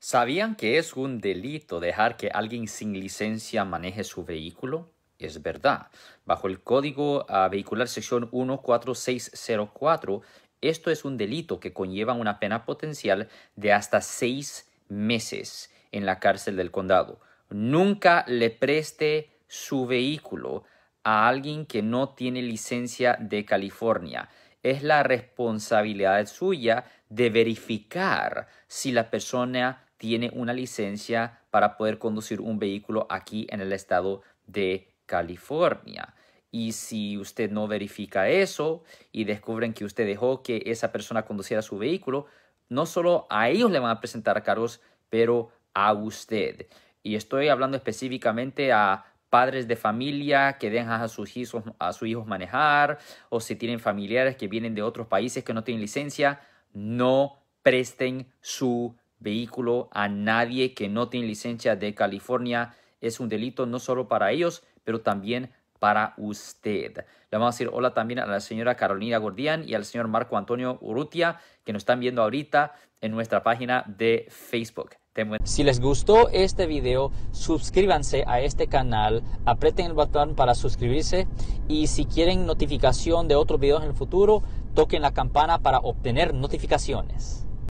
¿Sabían que es un delito dejar que alguien sin licencia maneje su vehículo? Es verdad. Bajo el Código ah, Vehicular Sección 14604, esto es un delito que conlleva una pena potencial de hasta seis meses en la cárcel del condado. Nunca le preste su vehículo a alguien que no tiene licencia de California. Es la responsabilidad suya de verificar si la persona tiene una licencia para poder conducir un vehículo aquí en el estado de California. Y si usted no verifica eso y descubren que usted dejó que esa persona conduciera su vehículo, no solo a ellos le van a presentar cargos, pero a usted. Y estoy hablando específicamente a padres de familia que dejan a sus hijos, a sus hijos manejar o si tienen familiares que vienen de otros países que no tienen licencia, no presten su vehículo a nadie que no tiene licencia de California. Es un delito no solo para ellos, pero también para usted. Le vamos a decir hola también a la señora Carolina Gordian y al señor Marco Antonio Urrutia, que nos están viendo ahorita en nuestra página de Facebook. Si les gustó este video, suscríbanse a este canal, aprieten el botón para suscribirse y si quieren notificación de otros videos en el futuro, toquen la campana para obtener notificaciones.